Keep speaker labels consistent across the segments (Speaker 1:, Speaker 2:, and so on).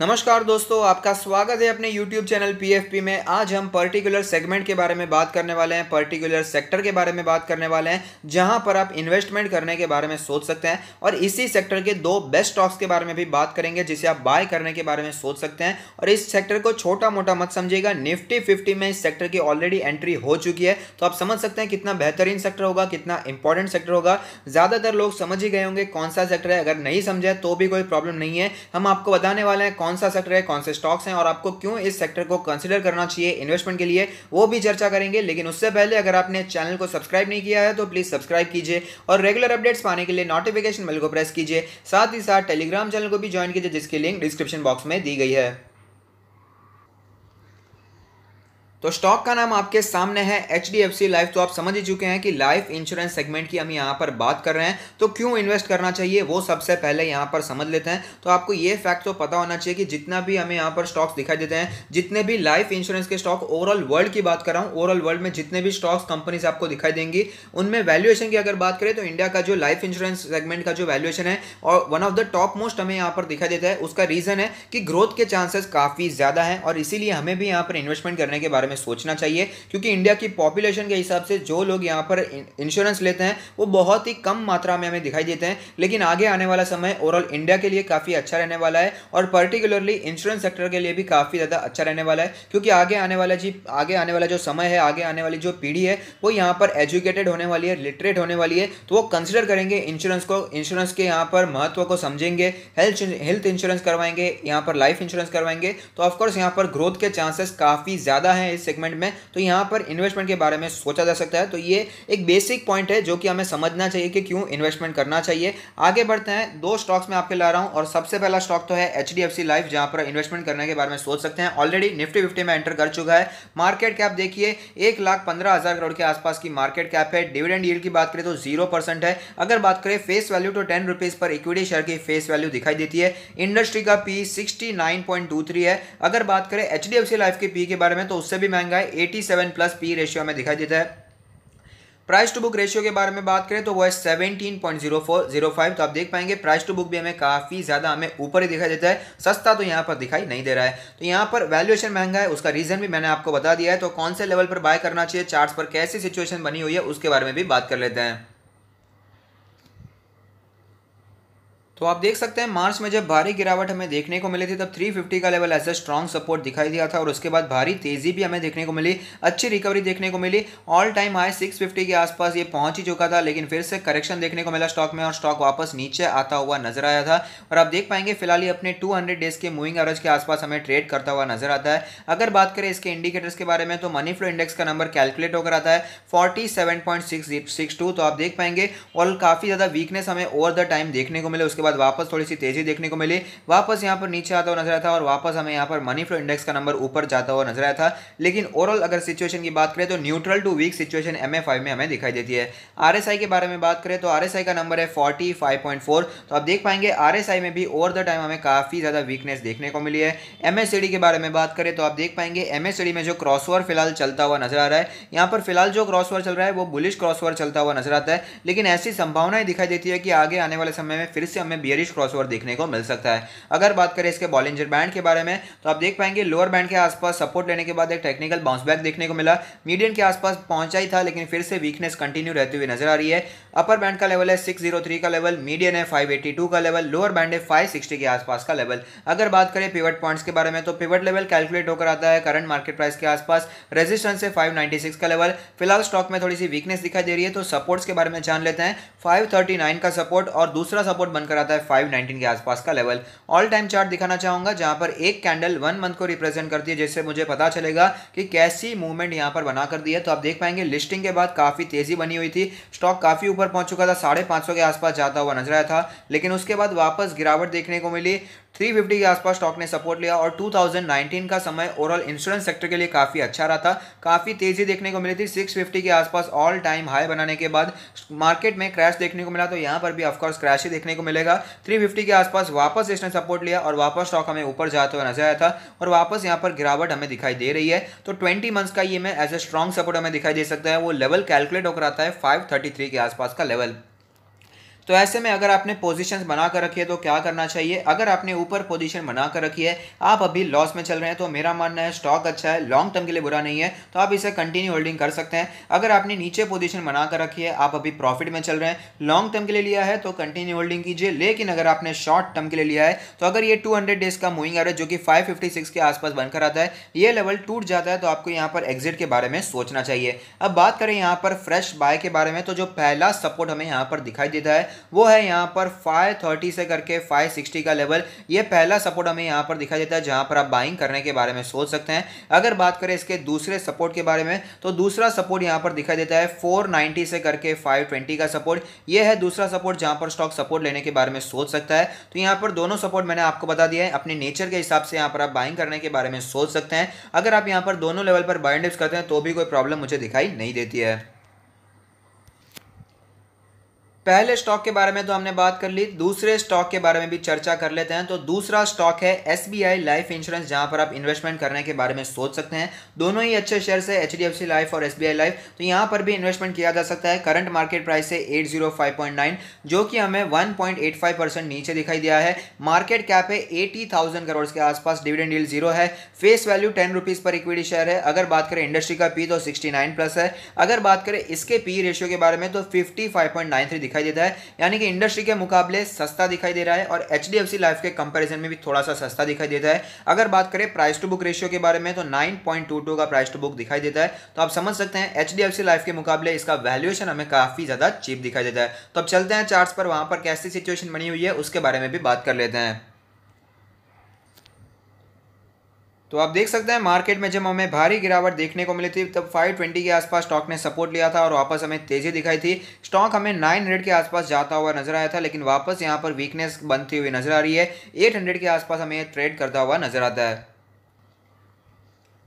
Speaker 1: नमस्कार दोस्तों आपका स्वागत है अपने YouTube चैनल PFP में आज हम पर्टिकुलर सेगमेंट के बारे में बात करने वाले हैं पर्टिकुलर सेक्टर के बारे में बात करने वाले हैं जहां पर आप इन्वेस्टमेंट करने के बारे में सोच सकते हैं और इसी सेक्टर के दो बेस्ट स्टॉक्स के बारे में भी बात करेंगे जिसे आप बाय करने के बारे में सोच सकते हैं और इस सेक्टर को छोटा मोटा मत समझिएगा निफ्टी फिफ्टी में इस सेक्टर की ऑलरेडी एंट्री हो चुकी है तो आप समझ सकते हैं कितना बेहतरीन सेक्टर होगा कितना इंपॉर्टेंट सेक्टर होगा ज़्यादातर लोग समझ ही गए होंगे कौन सा सेक्टर है अगर नहीं समझे तो भी कोई प्रॉब्लम नहीं है हम आपको बताने वाले हैं कौन सा सेक्टर है कौन से स्टॉक्स हैं और आपको क्यों इस सेक्टर को कंसिडर करना चाहिए इन्वेस्टमेंट के लिए वो भी चर्चा करेंगे लेकिन उससे पहले अगर आपने चैनल को सब्सक्राइब नहीं किया है तो प्लीज़ सब्सक्राइब कीजिए और रेगुलर अपडेट्स पाने के लिए नोटिफिकेशन बिल को प्रेस कीजिए साथ ही साथ टेलीग्राम चैनल को भी ज्वाइन कीजिए जिसकी लिंक डिस्क्रिप्शन बॉक्स में दी गई है तो स्टॉक का नाम आपके सामने है H D F C life तो आप समझ ही चुके हैं कि लाइफ इंश्योरेंस सेगमेंट की हम यहाँ पर बात कर रहे हैं तो क्यों इन्वेस्ट करना चाहिए वो सबसे पहले यहाँ पर समझ लेते हैं तो आपको ये फैक्ट तो पता होना चाहिए कि जितना भी हमें यहाँ पर स्टॉक्स दिखाई देते हैं जितने भी लाइफ इंश्योरेंस के स्टॉक ओवरऑल वर्ल्ड की बात कर रहा हूँ ओवरऑल वर्ल्ड में जितने भी स्टॉक्स कंपनीज आपको दिखाई देंगी उनमें वैल्यूएशन की अगर बात करें तो इंडिया का जो लाइफ इंश्योरेंस सेगमेंट का जो वैल्यूएशन है और one of the top most हमें यहाँ पर दिखाई देता है उसका रीजन है कि ग्रोथ के चांसेस काफ़ी ज़्यादा है और इसीलिए हमें भी यहाँ पर इन्वेस्टमेंट करने के बारे में सोचना चाहिए क्योंकि इंडिया की पॉपुलेशन के हिसाब से जो लोग यहाँ पर इंश्योरेंस लेते हैं वो बहुत ही कम मात्रा में हमें दिखाई देते हैं लेकिन आगे आने वाला समय ओवरऑल इंडिया के लिए काफ़ी अच्छा रहने वाला है और पर्टिकुलरली इंश्योरेंस सेक्टर के लिए भी काफ़ी ज़्यादा अच्छा रहने वाला है क्योंकि आगे आने वाला जी आगे आने वाला जो समय है आगे आने वाली जो पीढ़ी है वो यहाँ पर एजुकेटेड होने वाली है लिटरेट होने वाली है तो वो कंसिडर करेंगे इंश्योरेंस को इंश्योरेंस के यहाँ पर महत्व को समझेंगे हेल्थ हेल्थ इंश्योरेंस करवाएंगे यहाँ पर लाइफ इंश्योरेंस करवाएंगे तो ऑफकोर्स यहाँ पर ग्रोथ के चांसेस काफ़ी ज़्यादा हैं इस सेगमेंट में तो यहाँ पर इन्वेस्टमेंट के बारे में सोचा जा सकता है तो ये एक बेसिक पॉइंट है जो कि हमें समझना चाहिए कि क्यों इन्वेस्टमेंट करना चाहिए आगे बढ़ते हैं दो स्टॉक्स में आपके ला रहा हूँ और सबसे पहला स्टॉक तो है एच लाइफ जहाँ पर इन्वेस्टमेंट करने के बारे में सोच सकते हैं ऑलरेडी निफ्टी फिफ्टी में एंटर कर चुका है मार्केट कैप देखिए एक लाख पंद्रह हज़ार करोड़ के आसपास की मार्केट कैप है डिविडेंड यील्ड की बात करें तो जीरो परसेंट है अगर बात करें फेस वैल्यू तो टेन रुपीज़ पर इक्विटी शेयर की फेस वैल्यू दिखाई देती है इंडस्ट्री का P sixty nine point two three है अगर बात करें H D F C life के पी के बारे में तो उससे भी भी महंगा महंगाई 87 प्लस पी रेशियो में दिखाई देता है प्राइस टू बुक रेशियो के बारे में बात करें तो वो है seventeen point zero four zero five तो आप देख पाएंगे प्राइस टू बुक भी हमें काफ़ी ज़्यादा हमें ऊपर ही दिखाई देता है सस्ता तो यहाँ पर दिखाई नहीं दे रहा है तो यहाँ पर वैल्यूएशन महंगा है उसका रीज़न भी मैंने आपको बता दिया है तो कौन से लेवल पर बाय करना चाहिए चार्ट पर कैसी सिचुएशन बनी हुई है उसके बारे में भी बात कर लेते हैं तो आप देख सकते हैं मार्च में जब भारी गिरावट हमें देखने को मिली थी तब 350 का लेवल ऐसा स्ट्रॉन्ग सपोर्ट दिखाई दिया था और उसके बाद भारी तेजी भी हमें देखने को मिली अच्छी रिकवरी देखने को मिली ऑल टाइम हाई 650 के आसपास ये पहुंच ही चुका था लेकिन फिर से करेक्शन देखने को मिला स्टॉक में और स्टॉक वापस नीचे आता हुआ नजर आया था और आप देख पाएंगे फिलहाल ही अपने टू डेज के मूविंग एवरेज के आसपास हमें ट्रेड करता हुआ नजर आता है अगर बात करें इसके इंडिकेटर्स के बारे में तो मनी फ्लो इंडेक्स का नंबर कैलकुलेट होकर आता है फोर्टी तो आप देख पाएंगे और काफ़ी ज़्यादा वीकनेस हमें ओवर द टाइम देखने को मिले उसके बाद वापस थोड़ी सी तेजी देखने को मिली वापस यहाँ पर नीचे आता हुआ नजर आया था और वापस हमें यहाँ पर मनी फ्लो इंडेक्स का नंबर ऊपर जाता हुआ नजर आया था लेकिन ओवरऑल अगर सिचुएशन की बात करें तो neutral to weak situation M में हमें दिखाई देती है आर के बारे में बात करें तो आर का नंबर है फोर्टी तो आप देख पाएंगे आर में भी ओवर द टाइम हमें काफ़ी ज़्यादा वीकनेस देखने को मिली है एम के बारे में बात करें तो आप देख पाएंगे एम में जो क्रॉसओवर फिलहाल चलता हुआ नजर आ रहा है यहाँ पर फिलहाल जो क्रॉसओवर चल रहा है वो बुलिश क्रॉसओवर चलता हुआ नजर आता है लेकिन ऐसी संभावनाएं दिखाई देती है कि आगे आने वाले समय में फिर से हमें हमें बियरिश क्रॉसओवर देखने को मिल सकता है अगर बात करें इसके बॉलिंजर बैंड के बारे में तो आप देख पाएंगे लोअर बैंड के आसपास सपोर्ट लेने के बाद एक टेक्निकल बाउंस बैक देखने को मिला मीडियम के आसपास पहुंचा ही था लेकिन फिर से वीकनेस कंटिन्यू रहती हुई नजर आ रही है अपर बैंड का लेवल है सिक्स का लेवल मीडियम है फाइव का लेवल लोअर बैंड है फाइव के आसपास का लेवल अगर बात करें पिवट पॉइंट्स के बारे में तो पिवट लेवल कैलकुलेट होकर आता है करंट मार्केट प्राइस के आसपास रेजिस्टेंस है फाइव का लेवल फिलहाल स्टॉक में थोड़ी सी वीकनेस दिखाई दे रही है तो सपोर्ट्स के बारे में जान लेते हैं 539 का सपोर्ट और दूसरा सपोर्ट बनकर आता है 519 के आसपास का लेवल ऑल टाइम चार्ट दिखाना चाहूंगा जहां पर एक कैंडल वन मंथ को रिप्रेजेंट करती है जिससे मुझे पता चलेगा कि कैसी मूवमेंट यहां पर बना कर दी है तो आप देख पाएंगे लिस्टिंग के बाद काफ़ी तेज़ी बनी हुई थी स्टॉक काफ़ी ऊपर पहुंच चुका था साढ़े के आसपास जाता हुआ नजर आया था लेकिन उसके बाद वापस गिरावट देखने को मिली 350 के आसपास स्टॉक ने सपोर्ट लिया और 2019 का समय ओवरऑल इंश्योरेंस सेक्टर के लिए काफ़ी अच्छा रहा था काफ़ी तेज़ी देखने को मिली थी 650 के आसपास ऑल टाइम हाई बनाने के बाद मार्केट में क्रैश देखने को मिला तो यहाँ पर भी ऑफकोर्स क्रैश ही देखने को मिलेगा 350 के आसपास वापस इसने सपोर्ट लिया और वापस स्टॉक हमें ऊपर जाते हुए नजर आया था और वापस यहाँ पर गिरावट हमें दिखाई दे रही है तो ट्वेंटी मंथ्स का ये एज ए स्ट्रॉन्ग सपोर्ट हमें दिखाई दे सकता है वो लेवल कैलकुलेट होकर आता है फाइव के आसपास का लेवल तो ऐसे में अगर आपने पोजीशंस बना कर रखी है तो क्या करना चाहिए अगर आपने ऊपर पोजीशन बना कर रखी है आप अभी लॉस में चल रहे हैं तो मेरा मानना है स्टॉक अच्छा है लॉन्ग टर्म के लिए बुरा नहीं है तो आप इसे कंटिन्यू होल्डिंग कर सकते हैं अगर आपने नीचे पोजिशन बना कर रखी है आप अभी प्रॉफिट में चल रहे हैं लॉन्ग टर्म के लिए लिया है तो कंटिन्यू होल्डिंग कीजिए लेकिन अगर आपने शॉर्ट टर्म के लिए लिया है तो अगर ये टू डेज का मूविंग एवरेज जो कि फाइव के आसपास बनकर आता है ये लेवल टूट जाता है तो आपको यहाँ पर एग्जिट के बारे में सोचना चाहिए अब बात करें यहाँ पर फ्रेश बाय के बारे में तो जो पहला सपोर्ट हमें यहाँ पर दिखाई देता है वो है यहाँ पर 530 से करके 560 का लेवल ये पहला सपोर्ट हमें यहाँ पर दिखाई देता है जहाँ पर आप बाइंग करने के बारे में सोच सकते हैं अगर बात करें इसके दूसरे सपोर्ट के बारे में तो दूसरा सपोर्ट यहाँ पर दिखाई देता है फोर से करके फाइव का सपोर्ट ये है दूसरा सपोर्ट जहाँ पर स्टॉक सपोर्ट लेने के बारे में सोच सकता है तो यहाँ पर दोनों सपोर्ट मैंने आपको बता दिया है अपने नेचर के हिसाब से यहाँ पर आप बाइंग करने के बारे में सोच सकते हैं अगर आप यहाँ पर दोनों लेवल पर बाइंड करते हैं तो भी कोई प्रॉब्लम मुझे दिखाई नहीं देती है पहले स्टॉक के बारे में तो हमने बात कर ली दूसरे स्टॉक के बारे में भी चर्चा कर लेते हैं तो दूसरा स्टॉक है एस लाइफ इंश्योरेंस जहां पर आप इन्वेस्टमेंट करने के बारे में सोच सकते हैं दोनों ही अच्छे शेयर है एच लाइफ और एस लाइफ तो यहां पर भी इन्वेस्टमेंट किया जा सकता है करंट मार्केट प्राइस है 805.9 जो कि हमें 1.85 परसेंट नीचे दिखाई दिया है मार्केट कैप है थाउजेंड करोड़ के आसपास डिविडेंड डील जीरो है फेस वैल्यू टेन रुपीज़ पर इक्विटी शेयर है अगर बात करें इंडस्ट्री का पी तो सिक्सटी प्लस है अगर बात करें इसके पी रेशियो के बारे में तो फिफ्टी दिखाई दिखाई देता है यानी कि इंडस्ट्री के मुकाबले सस्ता दिखाई दे रहा है और एच लाइफ के कंपेरिजन में भी थोड़ा सा सस्ता दिखाई देता है अगर बात करें प्राइस टू बुक रेशियो के बारे में तो नाइन का प्राइस टू बुक दिखाई देता है तो आप समझ सकते हैं एच लाइफ के मुकाबले इसका वैल्यूएशन हमें काफ़ी ज़्यादा चीप दिखाई देता है तो अब चलते हैं चार्ट पर वहां पर कैसी सिचुएशन बनी हुई है उसके बारे में भी बात कर लेते हैं तो आप देख सकते हैं मार्केट में जब हमें भारी गिरावट देखने को मिली थी तब 520 के आसपास स्टॉक ने सपोर्ट लिया था और वापस हमें तेजी दिखाई थी स्टॉक हमें 900 के आसपास जाता हुआ नजर आया था लेकिन वापस यहाँ पर वीकनेस बनती हुई नजर आ रही है 800 के आसपास हमें ट्रेड करता हुआ नजर आता है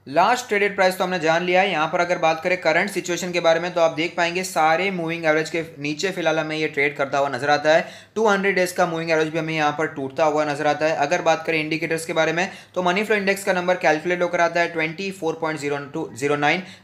Speaker 1: लास्ट ट्रेडेड प्राइस तो हमने जान लिया है यहाँ पर अगर बात करें करंट सिचुएशन के बारे में तो आप देख पाएंगे सारे मूविंग एवरेज के नीचे फिलहाल हमें ये ट्रेड करता हुआ नजर आता है 200 डेज का मूविंग एवरेज भी हमें यहाँ पर टूटता हुआ नजर आता है अगर बात करें इंडिकेटर्स के बारे में तो मनी फ्लो इंडेक्स का नंबर कैलकुलेट होकर आता है ट्वेंटी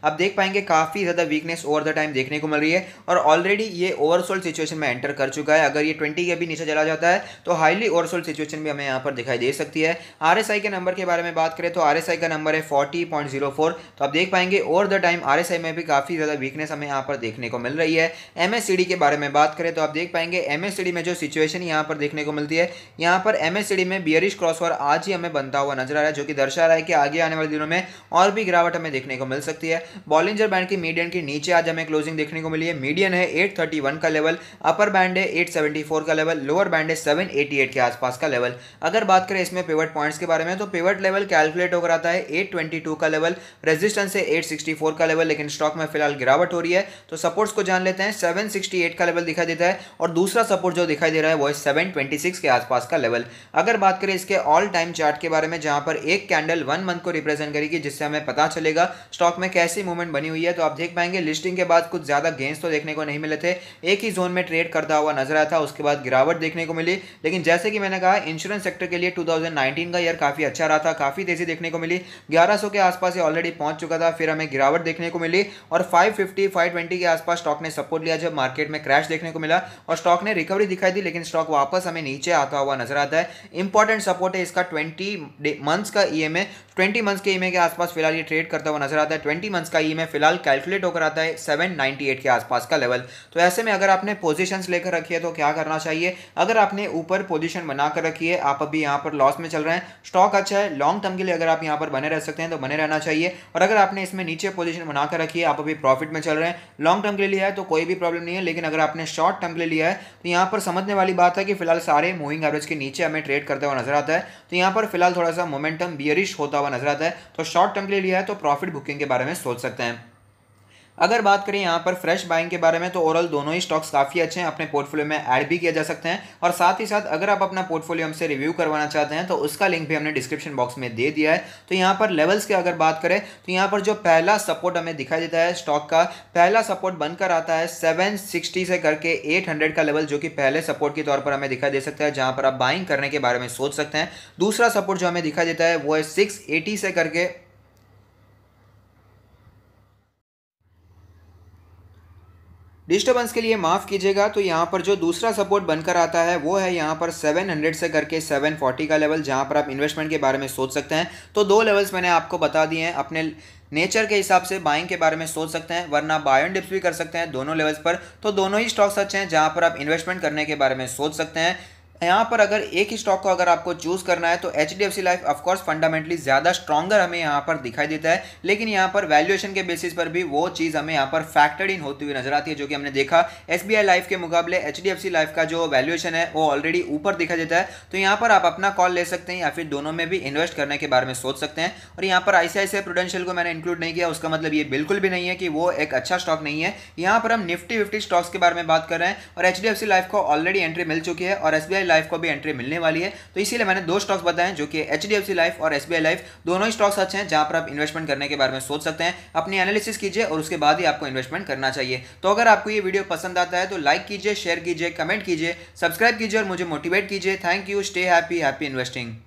Speaker 1: आप देख पाएंगे काफ़ी ज़्यादा वीकनेस ओवर द टाइम देखने को मिल रही है और ऑलरेडी ये ओवरसोल्ड सिचुएशन में एंटर कर चुका है अगर ये ट्वेंटी के भी नीचे चला जाता है तो हाईली ओवरसोल्ड सिचुएशन भी हमें यहाँ पर दिखाई दे सकती है आर के नंबर के बारे में बात करें तो आर का नंबर है फोर्टी Oh तो आप देख पाएंगे ओवर द टाइम आर में भी काफ़ी ज़्यादा वीकनेस हमें यहाँ पर देखने को मिल रही है एम के बारे में बात करें तो आप देख पाएंगे एम में जो सिचुएशन यहाँ पर देखने को मिलती है यहाँ पर एम में बियरिश क्रॉसवर आज ही हमें बनता हुआ नजर आ रहा है जो कि दर्शा रहा है कि आगे आने वाले दिनों में और भी गिरावट हमें देखने को मिल सकती है बॉलिंजर बैंड की मीडियन के नीचे आज हमें क्लोजिंग देखने को मिली है मीडियन है 831 का लेवल अपर बैंड है 874 का लेवल लोअर बैंड है 788 के आसपास का लेवल अगर बात करें इसमें पेवट पॉइंट्स के बारे में तो पेवट लेवल कैलकुलेट होकर आता है एट टू का लेवल रेजिस्टेंस है एट सिक्सटी फोर का लेवल लेकिन स्टॉक में फिलहाल गिरावट हो रही है तो सपोर्ट्स को जान लेते हैं सेवन सिक्सटी एट का लेवल दिखाई देता है और दूसरा सपोर्ट जो दिखाई दे रहा है वो है सिक्स के आसपास का लेवल अगर बात करें इसके ऑल टाइम चार्ट के बारे में जहां पर एक कैंडल वन मंथ को रिप्रेजेंट करेगी जिससे हमें पता चलेगा स्टॉक में कैसी मूवमेंट बनी हुई है तो आप देख पाएंगे लिस्टिंग के बाद कुछ ज़्यादा गेंस तो देखने को नहीं मिले थे एक ही जोन में ट्रेड करता हुआ नजर आया था उसके बाद गिरावट देखने को मिली लेकिन जैसे कि मैंने कहा इंश्योरेंस सेक्टर के लिए 2019 का ईयर काफ़ी अच्छा रहा था काफ़ी तेजी देखने को मिली 1100 के आसपास ये ऑलरेडी पहुंच चुका था फिर हमें गिरावट देखने को मिली और 550 520 के आसपास स्टॉक ने सपोर्ट लिया जब मार्केट में क्रैश देखने को मिला और स्टॉक ने रिकवरी दिखाई दी लेकिन स्टॉक वापस हमें नीचे आता हुआ नजर आता है इंपॉर्टेंट सपोर्ट है इसका ट्वेंटी मंथ्स का ई एम मंथ्स के ई e के आसपास फिलहाल ये ट्रेड करता हुआ नजर आता है ट्वेंटी मंथ्स का ई e फिलहाल कैलकुलेट होकर आता है सेवन के आसपास का लेवल तो ऐसे में अगर आपने पोजिशन लेकर रखी है तो क्या करना चाहिए अगर आपने ऊपर पोजिशन बनाकर रखी है आप अभी यहाँ पर लॉस में चल रहे हैं स्टॉक अच्छा है लॉन्ग टर्म के लिए अगर आप यहाँ पर बने रह सकते हैं तो बने रहना चाहिए और अगर आपने इसमें नीचे पोजीशन बना कर रखी है आप अभी प्रॉफिट में चल रहे हैं लॉन्ग टर्म के लिए लिया है तो कोई भी प्रॉब्लम नहीं है लेकिन अगर आपने शॉर्ट टर्म के लिए लिया है तो यहाँ पर समझने वाली बात है कि फिलहाल सारे मूविंग एवरेज के नीचे हमें ट्रेड करता हुआ नजर आता है तो यहाँ पर फिलहाल थोड़ा सा मोमेंटम बियरिश होता हुआ नजर आता है तो शॉर्ट टर्म के लिए लिया है तो प्रॉफिट बुकिंग के बारे में सोच सकते हैं अगर बात करें यहाँ पर फ्रेश बाइंग के बारे में तो ओवरऑल दोनों ही स्टॉक्स काफ़ी अच्छे हैं अपने पोर्टफोलियो में ऐड भी किया जा सकते हैं और साथ ही साथ अगर आप अपना पोर्टफोलियो हमसे रिव्यू करवाना चाहते हैं तो उसका लिंक भी हमने डिस्क्रिप्शन बॉक्स में दे दिया है तो यहाँ पर लेवल्स की अगर बात करें तो यहाँ पर जो पहला सपोर्ट हमें दिखाई देता है स्टॉक का पहला सपोर्ट बनकर आता है सेवन से करके एट का लेवल जो कि पहले सपोर्ट के तौर पर हमें दिखाई दे सकता है जहाँ पर आप बाइंग करने के बारे में सोच सकते हैं दूसरा सपोर्ट जो हमें दिखाई देता है वो है सिक्स से करके डिस्टर्बेंस के लिए माफ़ कीजिएगा तो यहाँ पर जो दूसरा सपोर्ट बनकर आता है वो है यहाँ पर 700 से करके 740 का लेवल जहाँ पर आप इन्वेस्टमेंट के बारे में सोच सकते हैं तो दो लेवल्स मैंने आपको बता दिए हैं अपने नेचर के हिसाब से बाइंग के बारे में सोच सकते हैं वरना बाय एंड डिप्स भी कर सकते हैं दोनों लेवल्स पर तो दोनों ही स्टॉक्स अच्छे हैं जहाँ पर आप इन्वेस्टमेंट करने के बारे में सोच सकते हैं यहाँ पर अगर एक ही स्टॉक को अगर आपको चूज़ करना है तो H D F C life of course fundamentally ज़्यादा स्ट्रॉगर हमें यहाँ पर दिखाई देता है लेकिन यहाँ पर वैल्यूएशन के बेसिस पर भी वो चीज़ हमें यहाँ पर फैक्टर इन होती हुई नजर आती है जो कि हमने देखा एस बी आई लाइफ के मुकाबले H D F C life का जो वैल्यूएशन है वो ऑलरेडी ऊपर दिखाई देता है तो यहाँ पर आप अपना कॉल ले सकते हैं या फिर दोनों में भी इन्वेस्ट करने के बारे में सोच सकते हैं और यहाँ पर आई सी प्रोडेंशियल को मैंने इंक्लूड नहीं किया उसका मतलब ये बिल्कुल भी नहीं है कि वो एक अच्छा स्टॉक नहीं है यहाँ पर हम निफ्टी फिफ्टी स्टॉक्स के बारे में बात कर रहे हैं और H D F C life को ऑलरेडी एंट्री मिल चुकी है और एस बी आई लाइफ को भी एंट्री मिलने वाली है तो इसीलिए मैंने दो स्टॉक्स बताए जो कि एच लाइफ और एस लाइफ दोनों ही स्टॉक्स अच्छे हैं जहां पर आप इन्वेस्टमेंट करने के बारे में सोच सकते हैं अपनी एनालिसिस कीजिए और उसके बाद ही आपको इन्वेस्टमेंट करना चाहिए तो अगर आपको ये वीडियो पसंद आता है तो लाइक कीजिए शेयर कीजिए कमेंट कीजिए सब्सक्राइब कीजिए और मुझे मोटिवेट कीजिए thank you stay happy happy investing